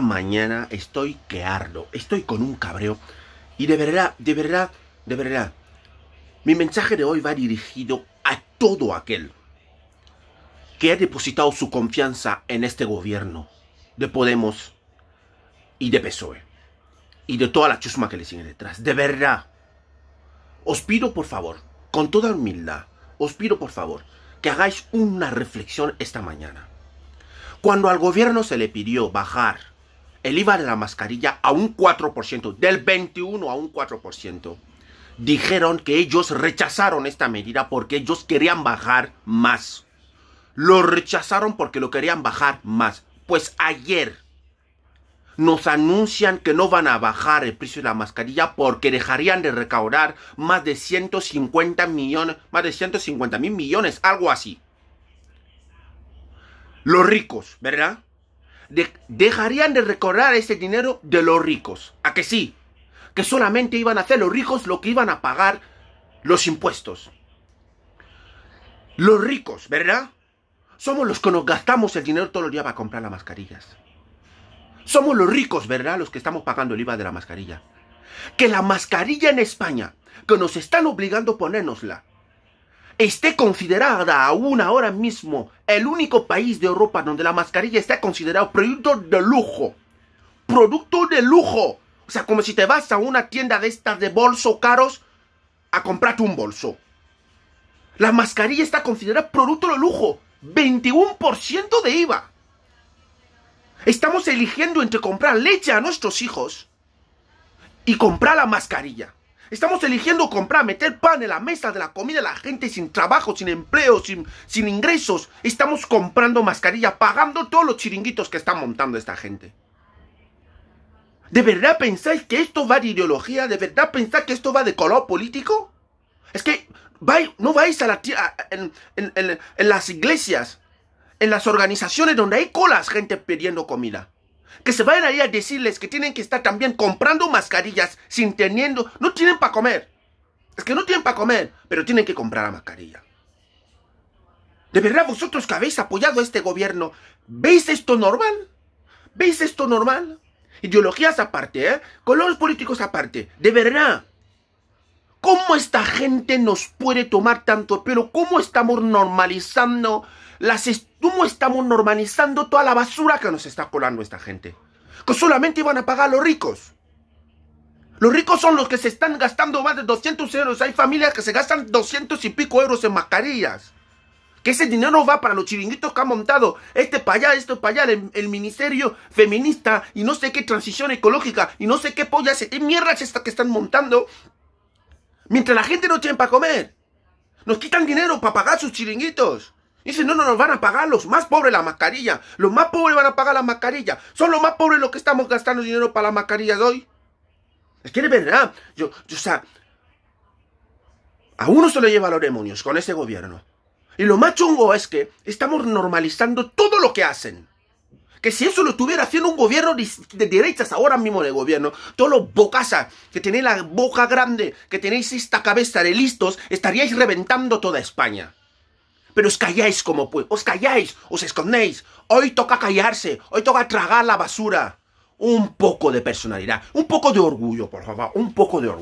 mañana estoy que ardo, estoy con un cabreo. Y de verdad, de verdad, de verdad, mi mensaje de hoy va dirigido a todo aquel que ha depositado su confianza en este gobierno de Podemos y de PSOE y de toda la chusma que le sigue detrás. De verdad, os pido por favor, con toda humildad, os pido por favor que hagáis una reflexión esta mañana. Cuando al gobierno se le pidió bajar el IVA de la mascarilla a un 4%, del 21 a un 4%. Dijeron que ellos rechazaron esta medida porque ellos querían bajar más. Lo rechazaron porque lo querían bajar más. Pues ayer nos anuncian que no van a bajar el precio de la mascarilla porque dejarían de recaudar más de 150 millones, más de 150 mil millones, algo así. Los ricos, ¿verdad? dejarían de recordar ese dinero de los ricos. ¿A que sí? Que solamente iban a hacer los ricos lo que iban a pagar los impuestos. Los ricos, ¿verdad? Somos los que nos gastamos el dinero todos los días para comprar las mascarillas. Somos los ricos, ¿verdad? Los que estamos pagando el IVA de la mascarilla. Que la mascarilla en España, que nos están obligando a ponérnosla, esté considerada aún ahora mismo el único país de Europa donde la mascarilla está considerada producto de lujo. Producto de lujo. O sea, como si te vas a una tienda de estas de bolso caros a comprarte un bolso. La mascarilla está considerada producto de lujo. 21% de IVA. Estamos eligiendo entre comprar leche a nuestros hijos y comprar la mascarilla. Estamos eligiendo comprar, meter pan en la mesa de la comida de la gente sin trabajo, sin empleo, sin, ingresos. Estamos comprando mascarilla, pagando todos los chiringuitos que están montando esta gente. ¿De verdad pensáis que esto va de ideología? ¿De verdad pensáis que esto va de color político? Es que no vais a, la, en las iglesias, en las organizaciones donde hay colas, gente pidiendo comida que se vayan ahí a decirles que tienen que estar también comprando mascarillas sin teniendo, no tienen para comer. Es que no tienen para comer, pero tienen que comprar la mascarilla. De verdad, vosotros que habéis apoyado a este gobierno, ¿veis esto normal? ¿Veis esto normal? Ideologías aparte, ¿eh? Colores políticos aparte. De verdad. ¿Cómo esta gente nos puede tomar tanto pelo? ¿Cómo estamos normalizando las ¿cómo estamos normalizando toda la basura que nos está colando esta gente? Que solamente iban a pagar los ricos. Los ricos son los que se están gastando más de 200 euros. Hay familias que se gastan 200 y pico euros en mascarillas. Que ese dinero va para los chiringuitos que ha montado este para allá, esto para allá, el, ministerio feminista y no sé qué transición ecológica y no sé qué pollas qué es esta que están montando. Mientras la gente no tiene para comer. Nos quitan dinero para pagar sus chiringuitos. Dice, no, no nos van a pagar los más pobres la mascarilla. Los más pobres van a pagar la mascarilla. Son los más pobres los que estamos gastando dinero para la mascarilla de hoy. Es que es verdad. Yo, yo, o sea, a uno se lo lleva los demonios con ese gobierno. Y lo más chungo es que estamos normalizando todo lo que hacen. Que si eso lo estuviera haciendo un gobierno de derechas ahora mismo de gobierno, todos los bocasas que tenéis la boca grande, que tenéis esta cabeza de listos, estaríais reventando toda España pero os calláis como pues, os calláis, os escondéis. Hoy toca callarse, hoy toca tragar la basura. Un poco de personalidad, un poco de orgullo, por favor, un poco de orgullo.